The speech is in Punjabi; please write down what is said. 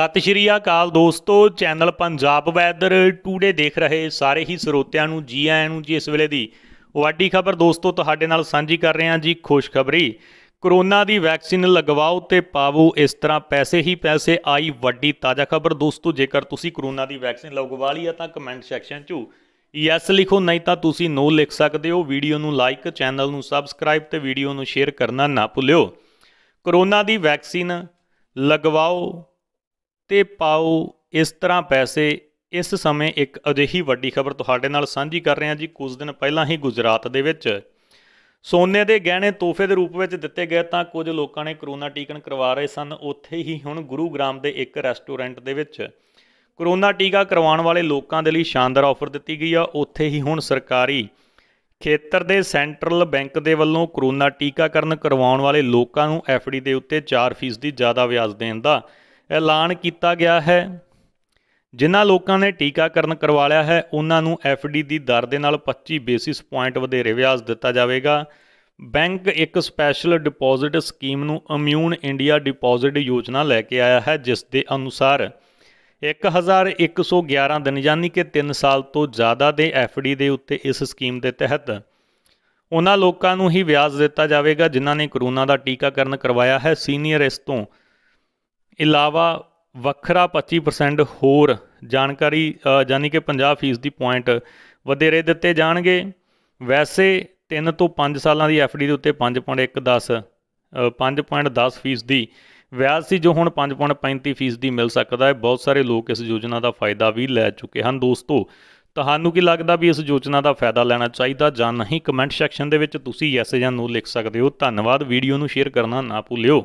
ਸਤਿ ਸ਼੍ਰੀ ਅਕਾਲ ਦੋਸਤੋ ਚੈਨਲ ਪੰਜਾਬ ਵੈਦਰ ਟੂਡੇ ਦੇਖ ਰਹੇ ਸਾਰੇ ਹੀ ਸਰੋਤਿਆਂ ਨੂੰ ਜੀ ਆਇਆਂ ਨੂੰ ਜੀ ਇਸ ਵੇਲੇ ਦੀ ਵੱਡੀ ਖਬਰ ਦੋਸਤੋ ਤੁਹਾਡੇ ਨਾਲ ਸਾਂਝੀ ਕਰ ਰਹੇ ਹਾਂ ਜੀ ਖੁਸ਼ਖਬਰੀ ਕਰੋਨਾ ਦੀ ਵੈਕਸੀਨ ਲਗਵਾਓ ਤੇ ਪਾਵੋ ਇਸ ਤਰ੍ਹਾਂ ਪੈਸੇ ਹੀ ਪੈਸੇ ਆਈ ਵੱਡੀ ਤਾਜ਼ਾ ਖਬਰ ਦੋਸਤੋ ਜੇਕਰ ਤੁਸੀਂ ਕਰੋਨਾ ਦੀ ਵੈਕਸੀਨ ਲਗਵਾ ਲਈ ਹੈ ਤਾਂ ਕਮੈਂਟ ਸੈਕਸ਼ਨ 'ਚ ਯੈਸ ਲਿਖੋ ਨਹੀਂ ਤਾਂ ਤੁਸੀਂ ਨੋ ਲਿਖ ਸਕਦੇ ਹੋ ਵੀਡੀਓ ਨੂੰ ਲਾਈਕ ਚੈਨਲ ਨੂੰ ਸਬਸਕ੍ਰਾਈਬ ਤੇ ਵੀਡੀਓ ਨੂੰ ਸ਼ੇਅਰ ਕਰਨਾ ਨਾ ਭੁੱਲਿਓ ਕਰੋਨਾ ਦੀ ਵੈਕਸੀਨ ਲਗਵਾਓ ਤੇ ਪਾਓ ਇਸ ਤਰ੍ਹਾਂ ਪੈਸੇ ਇਸ ਸਮੇਂ ਇੱਕ ਅਜਿਹੀ ਵੱਡੀ ਖਬਰ ਤੁਹਾਡੇ ਨਾਲ ਸਾਂਝੀ ਕਰ ਰਹੇ ਹਾਂ ਜੀ ਕੁਝ ਦਿਨ ਪਹਿਲਾਂ ਹੀ ਗੁਜਰਾਤ ਦੇ ਵਿੱਚ ਸੋਨੇ ਦੇ ਗਹਿਣੇ ਤੋਹਫੇ ਦੇ ਰੂਪ ਵਿੱਚ ਦਿੱਤੇ ਗਏ ਤਾਂ ਕੁਝ ਲੋਕਾਂ ਨੇ ਕਰੋਨਾ ਟੀਕਣ ਕਰਵਾ ਰਹੇ ਸਨ ਉੱਥੇ ਹੀ ਹੁਣ ਗੁਰੂਗ੍ਰਾਮ ਦੇ ਇੱਕ ਰੈਸਟੋਰੈਂਟ ਦੇ ਵਿੱਚ ਕਰੋਨਾ ਟੀਕਾ ਕਰਵਾਉਣ ਵਾਲੇ ਲੋਕਾਂ ਦੇ ਲਈ ਸ਼ਾਨਦਾਰ ਆਫਰ ਦਿੱਤੀ ਗਈ ਆ ਉੱਥੇ ਹੀ ਹੁਣ ਸਰਕਾਰੀ ਖੇਤਰ ਦੇ ਸੈਂਟਰਲ ਬੈਂਕ ਦੇ ਵੱਲੋਂ ਕਰੋਨਾ ਟੀਕਾਕਰਨ ਕਰਵਾਉਣ ਵਾਲੇ ਲੋਕਾਂ ਨੂੰ ਐਫਡੀ ਦੇ ਉੱਤੇ 4% ਦੀ ਜ਼ਿਆਦਾ ਵਿਆਜ ਦੇਣ ਦਾ ਐਲਾਨ ਕੀਤਾ ਗਿਆ ਹੈ ਜਿਨ੍ਹਾਂ ਲੋਕਾਂ ਨੇ ਟੀਕਾਕਰਨ ਕਰਵਾ ਲਿਆ ਹੈ ਉਹਨਾਂ ਨੂੰ ਐਫਡੀ ਦੀ ਦਰ ਦੇ ਨਾਲ 25 ਬੇਸਿਸ ਪੁਆਇੰਟ ਵਧੇਰੇ ਵਿਆਜ ਦਿੱਤਾ ਜਾਵੇਗਾ ਬੈਂਕ ਇੱਕ ਸਪੈਸ਼ਲ ਡਿਪੋਜ਼ਿਟ ਸਕੀਮ ਨੂੰ ਇਮਿਊਨ ਇੰਡੀਆ ਡਿਪੋਜ਼ਿਟ ਯੋਜਨਾ ਲੈ ਕੇ ਆਇਆ ਹੈ ਜਿਸ ਦੇ ਅਨੁਸਾਰ 1111 ਦਿਨ ਯਾਨੀ ਕਿ 3 ਸਾਲ ਤੋਂ ਜ਼ਿਆਦਾ ਦੇ ਐਫਡੀ ਦੇ ਉੱਤੇ ਇਸ ਸਕੀਮ ਦੇ ਤਹਿਤ ਉਹਨਾਂ ਲੋਕਾਂ ਨੂੰ ਹੀ ਵਿਆਜ ਦਿੱਤਾ ਜਾਵੇਗਾ ਜਿਨ੍ਹਾਂ ਨੇ ਕਰੋਨਾ ਦਾ ਟੀਕਾਕਰਨ ਕਰਵਾਇਆ ਹੈ ਸੀਨੀਅਰ ਇਸ ਤੋਂ ਇਲਾਵਾ ਵੱਖਰਾ 25% ਹੋਰ ਜਾਣਕਾਰੀ ਯਾਨੀ ਕਿ 50% ਦੀ ਪੁਆਇੰਟ ਵਧੇਰੇ ਦਿੱਤੇ ਜਾਣਗੇ ਵੈਸੇ 3 ਤੋਂ 5 ਸਾਲਾਂ ਦੀ ਐਫਡੀ ਦੇ ਉੱਤੇ 5.110 5.10% ਦੀ ਵਿਆਜ ਸੀ ਜੋ ਹੁਣ 5.35% ਦੀ ਮਿਲ ਸਕਦਾ ਹੈ ਬਹੁਤ ਸਾਰੇ ਲੋਕ ਇਸ ਯੋਜਨਾ ਦਾ ਫਾਇਦਾ ਵੀ ਲੈ ਚੁੱਕੇ ਹਨ ਦੋਸਤੋ ਤੁਹਾਨੂੰ ਕੀ ਲੱਗਦਾ ਵੀ ਇਸ ਯੋਜਨਾ ਦਾ ਫਾਇਦਾ ਲੈਣਾ ਚਾਹੀਦਾ ਜਾਂ ਨਹੀਂ ਕਮੈਂਟ ਸੈਕਸ਼ਨ ਦੇ ਵਿੱਚ ਤੁਸੀਂ ਯੈਸ ਜਾਂ ਨੋ ਲਿਖ ਸਕਦੇ ਹੋ ਧੰਨਵਾਦ ਵੀਡੀਓ ਨੂੰ ਸ਼ੇਅਰ ਕਰਨਾ ਨਾ ਭੁੱਲਿਓ